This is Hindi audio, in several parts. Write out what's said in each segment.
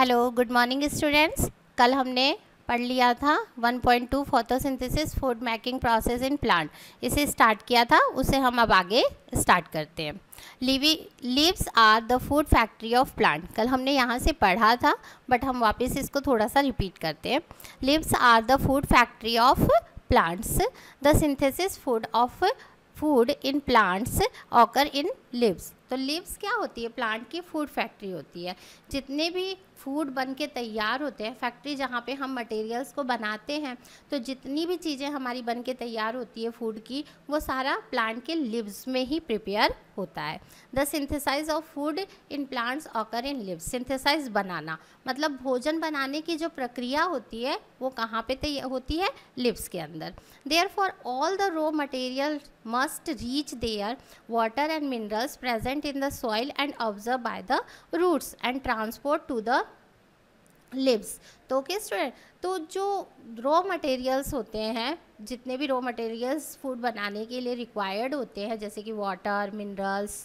हेलो गुड मॉर्निंग स्टूडेंट्स कल हमने पढ़ लिया था 1.2 photosynthesis food making process in plant इसे स्टार्ट किया था उसे हम अब आगे स्टार्ट करते हैं लीवी leaves are the food factory of plant कल हमने यहाँ से पढ़ा था बट हम वापस इसको थोड़ा सा रिपीट करते हैं leaves are the food factory of plants the synthesis food of food in plants occur in leaves तो लिव्स क्या होती है प्लांट की फूड फैक्ट्री होती है जितने भी फूड बन के तैयार होते हैं फैक्ट्री जहाँ पे हम मटेरियल्स को बनाते हैं तो जितनी भी चीज़ें हमारी बन के तैयार होती है फूड की वो सारा प्लांट के लिव्स में ही प्रिपेयर होता है the synthesise of food in plants occur in leaves synthesise बनाना मतलब भोजन बनाने की जो प्रक्रिया होती है वो कहाँ पे होती है लिव्स के अंदर therefore all the raw material must reach there water and minerals present present in the soil and absorbed by the roots and transport to the leaves तो ओके स्टूडेंट तो जो रॉ मटेरियल्स होते हैं जितने भी रॉ मटेरियल्स फूड बनाने के लिए रिक्वायर्ड होते हैं जैसे कि वाटर मिनरल्स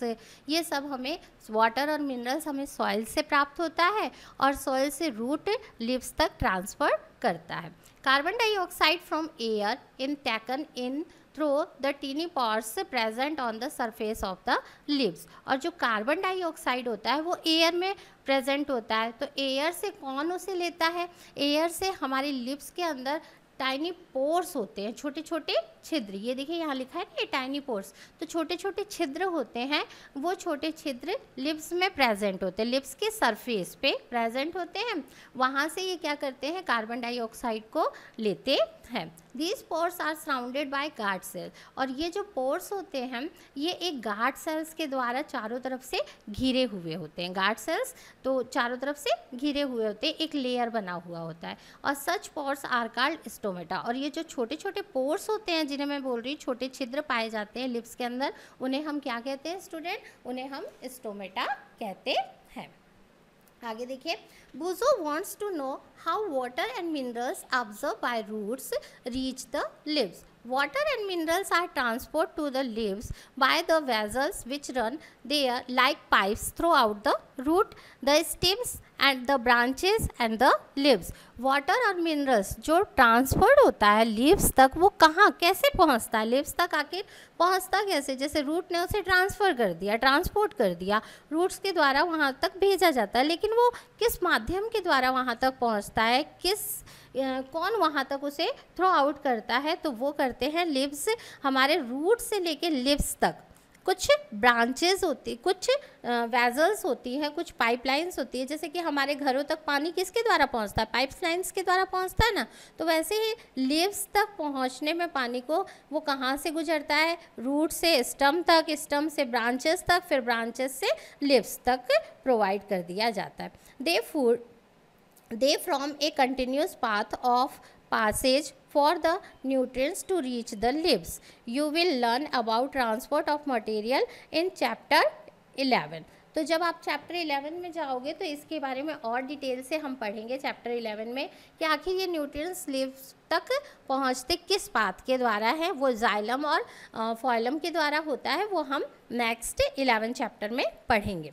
ये सब हमें वाटर और मिनरल्स हमें सॉइल से प्राप्त होता है और सॉइल से रूट लिप्स तक ट्रांसफ़र करता है carbon dioxide from air in taken in through the tiny pores present on the surface of the leaves और जो कार्बन डाइऑक्साइड होता है वो एयर में प्रेजेंट होता है तो एयर से कौन उसे लेता है एयर से हमारी लिप्स के अंदर टाइनी पोर्स होते हैं छोटे छोटे छिद्र ये देखिए यहाँ लिखा है ये टाइनी पोर्स तो छोटे छोटे छिद्र होते हैं वो छोटे छिद्र लिप्स में प्रेजेंट होते हैं लिप्स के सरफेस पे प्रेजेंट होते हैं वहाँ से ये क्या करते हैं कार्बन डाइऑक्साइड को लेते हैं these pores are surrounded by guard cell और ये जो पोर्स होते हैं ये एक गार्ड सेल्स के द्वारा चारों तरफ से घिरे हुए होते हैं गार्ड सेल्स तो चारों तरफ से घिरे हुए होते हैं एक लेयर बना हुआ होता है और such pores are called stomata और ये जो छोटे छोटे पोर्स होते हैं जिन्हें मैं बोल रही हूँ छोटे छिद्र पाए जाते हैं लिप्स के अंदर उन्हें हम क्या कहते हैं स्टूडेंट उन्हें हम स्टोमेटा कहते हैं आगे देखिए Boojho wants to know how water and minerals absorbed by roots reach the leaves water and minerals are transport to the leaves by the vessels which run there like pipes throughout the root the stems and the branches and the leaves water और मिनरल्स जो ट्रांसफर्ड होता है लिव्स तक वो कहाँ कैसे पहुँचता है लिव्स तक आखिर पहुँचता कैसे जैसे रूट ने उसे ट्रांसफ़र कर दिया ट्रांसपोर्ट कर दिया रूट्स के द्वारा वहाँ तक भेजा जाता है लेकिन वो किस माध्यम के द्वारा वहाँ तक पहुँचता है किस कौन वहाँ तक उसे थ्रो आउट करता है तो वो करते हैं लिव्स हमारे रूट से लेके लिव्स तक कुछ ब्रांचेस होती कुछ वेजल्स होती हैं कुछ पाइपलाइंस होती है जैसे कि हमारे घरों तक पानी किसके द्वारा पहुंचता है पाइप लाइन्स के द्वारा पहुंचता है ना तो वैसे ही लीव्स तक पहुंचने में पानी को वो कहाँ से गुजरता है रूट से स्टम तक स्टम से ब्रांचेस तक फिर ब्रांचेस से लिव्स तक प्रोवाइड कर दिया जाता है they food they form a continuous path of passage for the nutrients to reach the leaves. You will learn about transport of material in chapter 11. तो जब आप चैप्टर 11 में जाओगे तो इसके बारे में और डिटेल से हम पढ़ेंगे चैप्टर 11 में कि आखिर ये न्यूट्रिएंट्स लिव्स तक पहुंचते किस पाथ के द्वारा है वो जाइलम और फॉइलम के द्वारा होता है वो हम नेक्स्ट 11 चैप्टर में पढ़ेंगे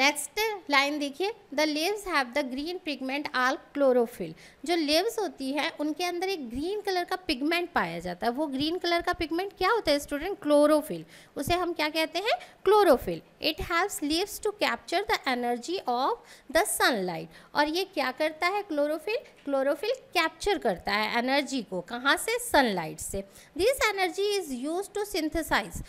नेक्स्ट लाइन देखिए the leaves have the green pigment all chlorophyll जो लेव्स होती है उनके अंदर एक ग्रीन कलर का पिगमेंट पाया जाता है वो ग्रीन कलर का पिगमेंट क्या होता है स्टूडेंट क्लोरोफिल उसे हम क्या कहते हैं क्लोरोफिल इट हैव्स leaves to capture the energy of the sunlight और ये क्या करता है क्लोरोफिल क्लोरोफिल कैप्चर करता है एनर्जी को कहाँ से सनलाइट से this energy is use to synthesise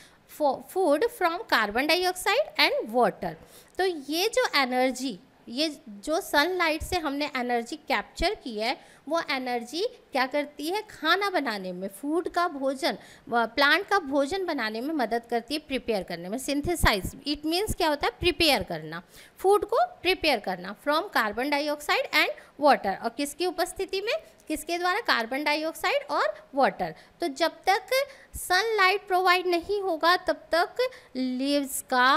food from carbon dioxide and water तो ये जो एनर्जी ये जो सनलाइट से हमने एनर्जी कैप्चर की है वो एनर्जी क्या करती है खाना बनाने में फूड का भोजन प्लांट का भोजन बनाने में मदद करती है प्रिपेयर करने में सिंथेसाइज इट मीन्स क्या होता है प्रिपेयर करना फूड को प्रिपेयर करना from carbon dioxide and water और किसकी उपस्थिति में किसके द्वारा कार्बन डाइऑक्साइड और वाटर तो जब तक सनलाइट प्रोवाइड नहीं होगा तब तक लीव्स का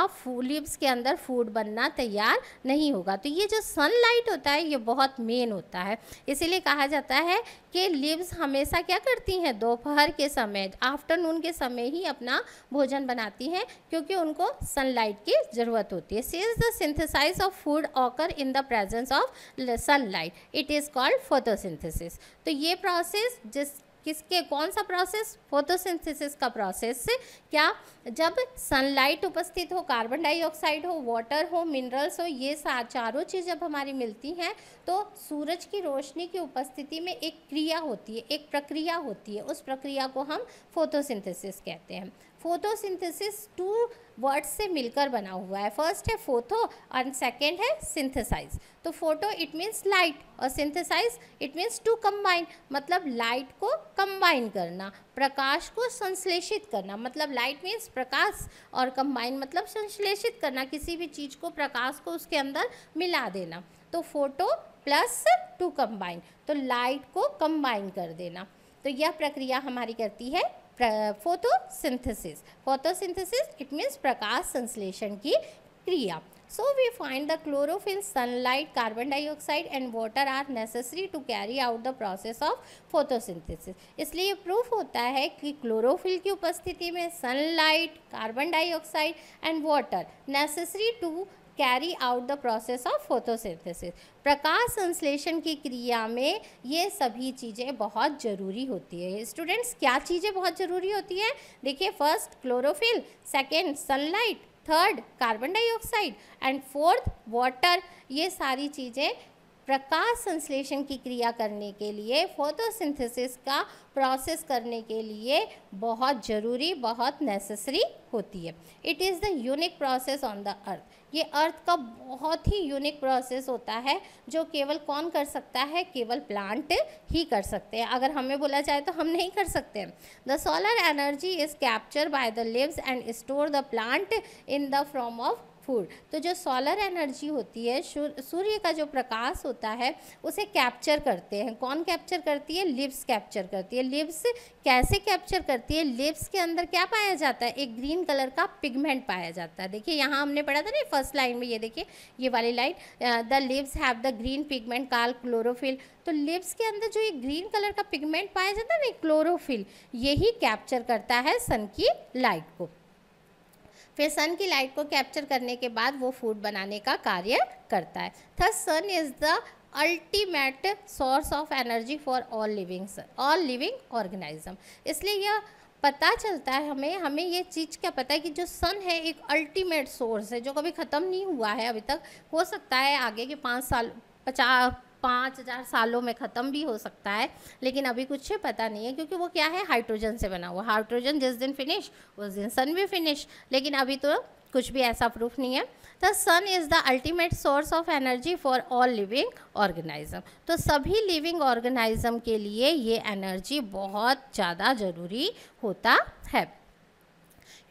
लीव्स के अंदर फूड बनना तैयार नहीं होगा तो ये जो सनलाइट होता है ये बहुत मेन होता है इसीलिए कहा जाता है कि लिव्स हमेशा क्या करती हैं दोपहर के समय आफ्टरनून के समय ही अपना भोजन बनाती हैं क्योंकि उनको सनलाइट की ज़रूरत होती है सीज the synthesise of food occur in the presence of sunlight it is called photosynthesis तो ये प्रोसेस जिस किसके कौन सा प्रोसेस फोटोसिंथेसिस का प्रोसेस क्या जब सनलाइट उपस्थित हो कार्बन डाइऑक्साइड हो वाटर हो मिनरल्स हो ये चारों चीज़ जब हमारी मिलती हैं तो सूरज की रोशनी की उपस्थिति में एक क्रिया होती है एक प्रक्रिया होती है उस प्रक्रिया को हम फोटोसिंथेसिस कहते हैं फोटोसिंथेसिस टू वर्ड्स से मिलकर बना हुआ है फर्स्ट है फोथो और सेकेंड है सिंथेसाइज तो फोटो इट मीन्स लाइट और synthesise it means to combine मतलब लाइट को कंबाइन करना प्रकाश को संश्लेषित करना मतलब लाइट मीन्स प्रकाश और कंबाइन मतलब संश्लेषित करना किसी भी चीज़ को प्रकाश को उसके अंदर मिला देना तो फोटो प्लस टू कंबाइन तो लाइट को कंबाइन कर देना तो यह प्रक्रिया हमारी करती है फोटोसिंथेसिस फोटोसिंथेसिस इट मीन्स प्रकाश संश्लेषण की क्रिया so we find the chlorophyll sunlight carbon dioxide and water are necessary to carry out the process of photosynthesis इसलिए प्रूफ होता है कि क्लोरोफिल की उपस्थिति में sunlight carbon dioxide and water necessary to carry out the process of photosynthesis प्रकाश संश्लेषण की क्रिया में ये सभी चीज़ें बहुत ज़रूरी होती है स्टूडेंट्स क्या चीज़ें बहुत ज़रूरी होती है देखिए first chlorophyll second sunlight third carbon dioxide and fourth water ये सारी चीज़ें प्रकाश संश्लेषण की क्रिया करने के लिए फोटोसिंथेसिस का प्रोसेस करने के लिए बहुत ज़रूरी बहुत नेसेसरी होती है it is the unique process on the earth ये अर्थ का बहुत ही यूनिक प्रोसेस होता है जो केवल कौन कर सकता है केवल प्लांट ही कर सकते हैं अगर हमें बोला जाए तो हम नहीं कर सकते हैं the solar energy is capture by the leaves and store the plant in the form of food तो जो सोलर एनर्जी होती है सूर्य का जो प्रकाश होता है उसे कैप्चर करते हैं कौन कैप्चर करती है लिप्स कैप्चर करती है लिप्स कैसे कैप्चर करती है लिप्स के अंदर क्या पाया जाता है एक ग्रीन कलर का पिगमेंट पाया जाता है देखिए यहाँ हमने पढ़ा था ना फर्स्ट लाइन में ये देखिए ये वाली line the leaves have the green pigment call chlorophyll तो लिप्स के अंदर जो ये ग्रीन कलर का पिगमेंट पाया जाता है ना क्लोरोफिल यही कैप्चर करता है सन की लाइट को फिर सन की लाइट को कैप्चर करने के बाद वो फूड बनाने का कार्य करता है thus sun is the ultimate source of energy for all living all living organism इसलिए यह पता चलता है हमें हमें ये चीज़ क्या पता है कि जो सन है एक अल्टीमेट सोर्स है जो कभी ख़त्म नहीं हुआ है अभी तक हो सकता है आगे के पाँच साल पचास पाँच हज़ार सालों में ख़त्म भी हो सकता है लेकिन अभी कुछ पता नहीं है क्योंकि वो क्या है हाइड्रोजन से बना हुआ हाइड्रोजन जिस दिन फिनिश उस दिन सन भी फिनिश लेकिन अभी तो कुछ भी ऐसा प्रूफ नहीं है the sun is the ultimate source of energy for all living organism तो सभी लिविंग ऑर्गेनाइज्म के लिए ये एनर्जी बहुत ज़्यादा ज़रूरी होता है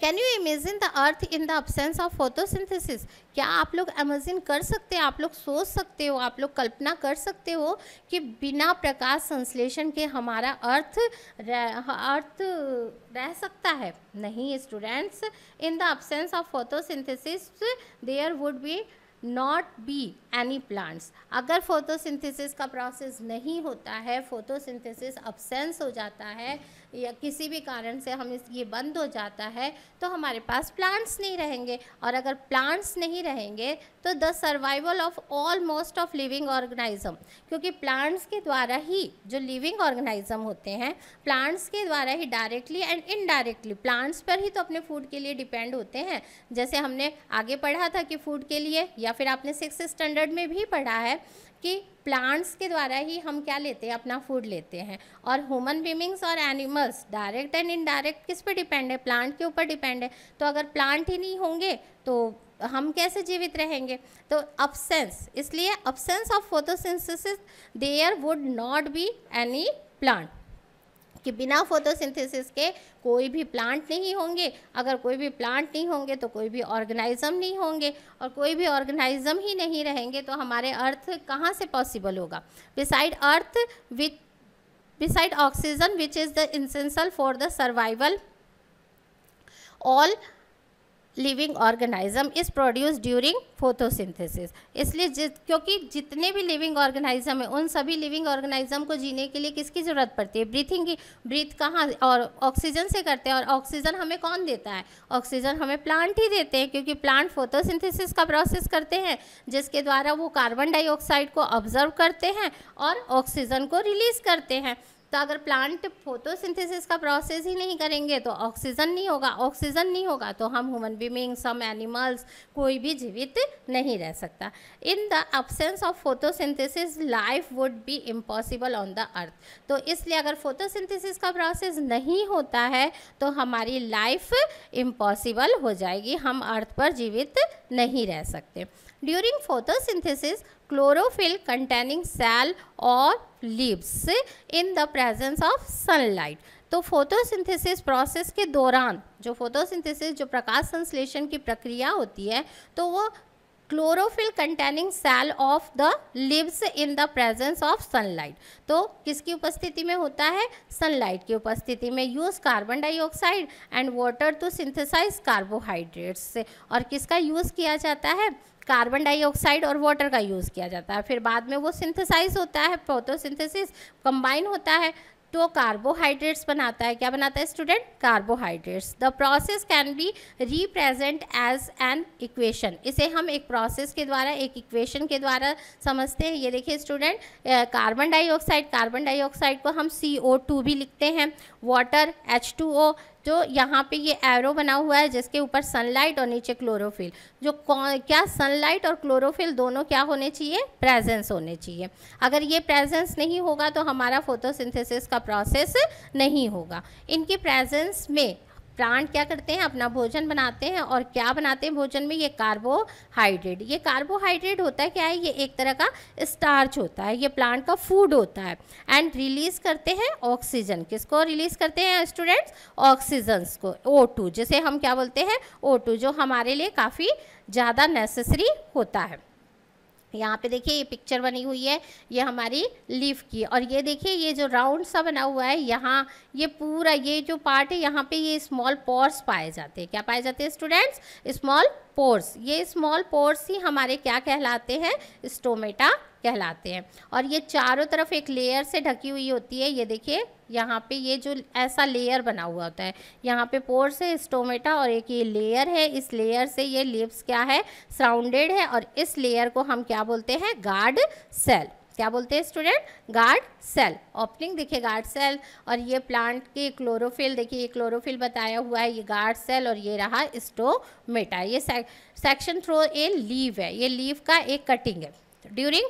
can you imagine the earth in the absence of photosynthesis क्या आप लोग इमेजिन कर सकते हैं आप लोग सोच सकते हो आप लोग कल्पना कर सकते हो कि बिना प्रकाश संश्लेषण के हमारा अर्थ रह अर्थ रह सकता है नहीं students in the absence of photosynthesis there would be not be any plants अगर फोटोसिंथेसिस का प्रोसेस नहीं होता है फोटोसिंथेसिस अब्सेंस हो जाता है या किसी भी कारण से हम इस ये बंद हो जाता है तो हमारे पास प्लांट्स नहीं रहेंगे और अगर प्लांट्स नहीं रहेंगे तो the survival of all most of living organism क्योंकि प्लांट्स के द्वारा ही जो लिविंग ऑर्गेनाइज्म होते हैं प्लांट्स के द्वारा ही डायरेक्टली एंड इनडायरेक्टली प्लांट्स पर ही तो अपने फूड के लिए डिपेंड होते हैं जैसे हमने आगे पढ़ा था कि फूड के लिए या फिर आपने सिक्स स्टैंडर्ड में भी पढ़ा है कि प्लांट्स के द्वारा ही हम क्या लेते हैं अपना फूड लेते हैं और ह्यूमन बीमिंग्स और एनिमल्स डायरेक्ट एंड इनडायरेक्ट किस पर डिपेंड है प्लांट के ऊपर डिपेंड है तो अगर प्लांट ही नहीं होंगे तो हम कैसे जीवित रहेंगे तो अपसेंस इसलिए absence of photosynthesis there would not be any plant कि बिना फोटोसिंथेसिस के कोई भी प्लांट नहीं होंगे अगर कोई भी प्लांट नहीं होंगे तो कोई भी ऑर्गेनाइज़म नहीं होंगे और कोई भी ऑर्गेनाइज़म ही नहीं रहेंगे तो हमारे अर्थ कहाँ से पॉसिबल होगा beside earth with beside oxygen which is the essential for the survival all living organism is produce during photosynthesis इसलिए जित क्योंकि जितने भी लिविंग ऑर्गेनाइज्म हैं उन सभी लिविंग ऑर्गेनाइज्म को जीने के लिए किसकी ज़रूरत पड़ती है ब्रीथिंग की ब्रीथ कहाँ और ऑक्सीजन से करते हैं और ऑक्सीजन हमें कौन देता है ऑक्सीजन हमें प्लांट ही देते हैं क्योंकि प्लांट फोटोसिंथेसिस का प्रोसेस करते हैं जिसके द्वारा वो कार्बन डाइऑक्साइड को ऑब्जर्व करते हैं और ऑक्सीजन को रिलीज़ करते हैं तो अगर प्लांट फोटोसिंथेसिस का प्रोसेस ही नहीं करेंगे तो ऑक्सीजन नहीं होगा ऑक्सीजन नहीं होगा तो हम ह्यूमन बीमिंग सम एनिमल्स कोई भी जीवित नहीं रह सकता in the absence of photosynthesis life would be impossible on the earth तो इसलिए अगर फोटोसिंथेसिस का प्रोसेस नहीं होता है तो हमारी लाइफ इम्पॉसिबल हो जाएगी हम अर्थ पर जीवित नहीं रह सकते during photosynthesis chlorophyll containing cell और leaves in the presence of sunlight तो फोटोसिंथेसिस प्रोसेस के दौरान जो फोटोसिंथेसिस जो प्रकाश संश्लेषण की प्रक्रिया होती है तो वो chlorophyll containing cell of the leaves in the presence of sunlight तो किसकी उपस्थिति में होता है सनलाइट की उपस्थिति में use carbon dioxide and water to synthesize carbohydrates और किसका यूज़ किया जाता है कार्बन डाइऑक्साइड और वाटर का यूज़ किया जाता है फिर बाद में वो सिंथेसाइज होता है फोटोसिंथेसिस कंबाइन होता है तो कार्बोहाइड्रेट्स बनाता है क्या बनाता है student carbohydrates the process can be represent as an equation इसे हम एक प्रोसेस के द्वारा एक इक्वेशन के द्वारा समझते हैं ये देखिए student carbon dioxide carbon dioxide को हम सी ओ टू भी लिखते हैं वाटर एच टू ओ जो यहाँ पे ये एरो बना हुआ है जिसके ऊपर सनलाइट और नीचे क्लोरोफिल जो क्या सनलाइट और क्लोरोफिल दोनों क्या होने चाहिए प्रेजेंस होने चाहिए अगर ये प्रेजेंस नहीं होगा तो हमारा फोटोसिंथेसिस का प्रोसेस नहीं होगा इनकी प्रेजेंस में प्लांट क्या करते हैं अपना भोजन बनाते हैं और क्या बनाते हैं भोजन में ये कार्बोहाइड्रेट ये कार्बोहाइड्रेट होता है क्या है ये एक तरह का स्टार्च होता है ये प्लांट का फूड होता है एंड रिलीज करते हैं ऑक्सीजन किसको रिलीज करते हैं स्टूडेंट्स ऑक्सीजन को ओ जैसे हम क्या बोलते हैं ओ जो हमारे लिए काफ़ी ज़्यादा नेसेसरी होता है यहाँ पे देखिए ये पिक्चर बनी हुई है ये हमारी लीफ की और ये देखिए ये जो राउंड सा बना हुआ है यहाँ ये पूरा ये जो पार्ट है यहाँ पे ये स्मॉल पोर्स पाए जाते हैं क्या पाए जाते हैं स्टूडेंट्स स्मॉल पोर्स ये स्मॉल पोर्स ही हमारे क्या कहलाते हैं स्टोमेटा कहलाते हैं और ये चारों तरफ एक लेयर से ढकी हुई होती है ये देखिए यहाँ पे ये जो ऐसा लेयर बना हुआ होता है यहाँ पे पोर्स है स्टोमेटा और एक ये लेयर है इस लेयर से ये लिप्स क्या है सराउंडेड है और इस लेयर को हम क्या बोलते हैं गार्ड सेल क्या बोलते हैं स्टूडेंट गार्ड सेल ओपनिंग देखिए गार्ड सेल और ये प्लांट के क्लोरोफिल देखिए ये क्लोरोफिल बताया हुआ है ये गार्ड सेल और ये रहा स्टोमेटा ये सेक्शन थ्रो ए लीव है ये लीव का एक कटिंग है ड्यूरिंग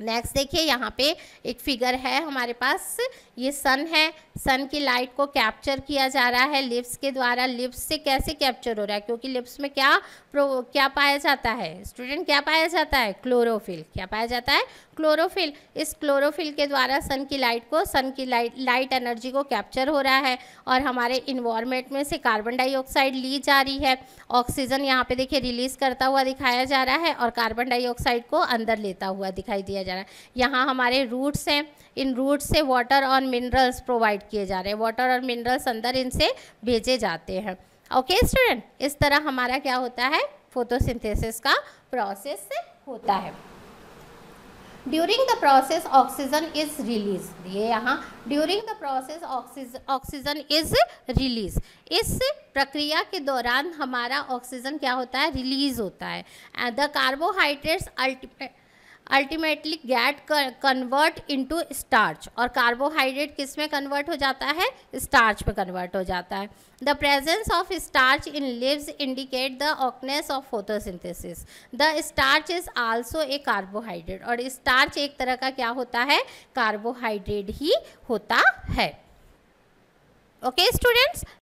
नेक्स्ट देखिए यहाँ पे एक फिगर है हमारे पास ये सन है सन की लाइट को कैप्चर किया जा रहा है लिप्स के द्वारा लिप्स से कैसे कैप्चर हो रहा है क्योंकि लिप्स में क्या क्या पाया जाता है स्टूडेंट क्या पाया जाता है क्लोरोफिल क्या पाया जाता है क्लोरोफिल इस क्लोरोफिल के द्वारा सन की लाइट को सन की लाइट लाइट एनर्जी को कैप्चर हो रहा है और हमारे इन्वायरमेंट में से कार्बन डाइऑक्साइड ली जा रही है ऑक्सीजन यहाँ पे देखिए रिलीज़ करता हुआ दिखाया जा रहा है और कार्बन डाइऑक्साइड को अंदर लेता हुआ दिखाई दिया जा रहा है यहाँ हमारे रूट्स हैं इन रूट से वाटर और मिनरल्स प्रोवाइड किए जा रहे हैं वाटर और मिनरल्स अंदर इनसे भेजे जाते हैं ओके स्टूडेंट इस तरह हमारा क्या होता है फोटोसिंथेसिस का प्रोसेस होता है during the process oxygen is release ये यहाँ during the process oxygen is release इस प्रक्रिया के दौरान हमारा ऑक्सीजन क्या होता है रिलीज होता है the carbohydrates ultimate ultimately get convert into starch और कार्बोहाइड्रेट किस में कन्वर्ट हो जाता है स्टार्च में कन्वर्ट हो जाता है the presence of starch in leaves indicate the occurrence of photosynthesis the starch is also a carbohydrate और स्टार्च एक तरह का क्या होता है कार्बोहाइड्रेट ही होता है ओके okay, स्टूडेंट्स